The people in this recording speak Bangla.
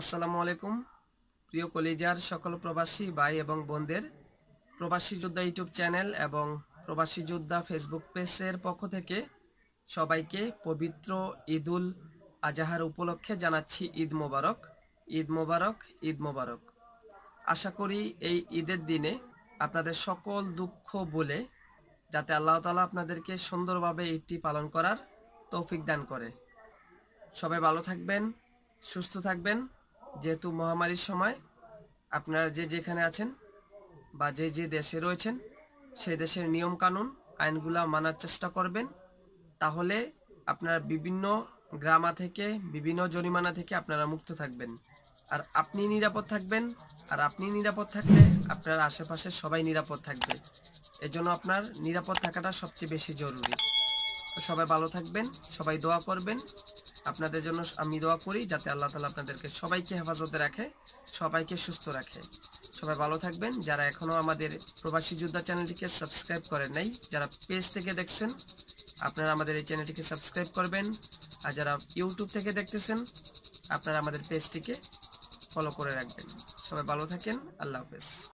আসসালামু আলাইকুম প্রিয় কলিজার সকল প্রবাসী ভাই এবং বোনদের প্রবাসী যোদ্ধা ইউটিউব চ্যানেল এবং প্রবাসী যোদ্ধা ফেসবুক পেজের পক্ষ থেকে সবাইকে পবিত্র ঈদুল আজাহার উপলক্ষে জানাচ্ছি ঈদ মোবারক ঈদ মোবারক ঈদ মোবারক আশা করি এই ঈদের দিনে আপনাদের সকল দুঃখ বলে যাতে আল্লাহ তালা আপনাদেরকে সুন্দরভাবে ঈদটি পালন করার তৌফিক দান করে সবাই ভালো থাকবেন সুস্থ থাকবেন যেহেতু মহামারীর সময় আপনারা যে যেখানে আছেন বা যে যে দেশে রয়েছেন সেই দেশের নিয়ম কানুন আইনগুলা মানার চেষ্টা করবেন তাহলে আপনারা বিভিন্ন গ্রামা থেকে বিভিন্ন জরিমানা থেকে আপনারা মুক্ত থাকবেন আর আপনি নিরাপদ থাকবেন আর আপনি নিরাপদ থাকলে আপনার আশেপাশে সবাই নিরাপদ থাকবে এজন্য আপনার নিরাপদ থাকাটা সবচেয়ে বেশি জরুরি সবাই ভালো থাকবেন সবাই দোয়া করবেন আপনাদের জন্য আমি দোয়া করি যাতে আল্লাহ তালা আপনাদেরকে সবাইকে হেফাজতে রাখে সবাইকে সুস্থ রাখে সবাই ভালো থাকবেন যারা এখনও আমাদের প্রবাসী যোদ্ধা চ্যানেলটিকে সাবস্ক্রাইব করেন নাই যারা পেজ থেকে দেখছেন আপনারা আমাদের এই চ্যানেলটিকে সাবস্ক্রাইব করবেন আর যারা ইউটিউব থেকে দেখতেছেন আপনারা আমাদের পেজটিকে ফলো করে রাখবেন সবাই ভালো থাকেন আল্লাহ হাফেজ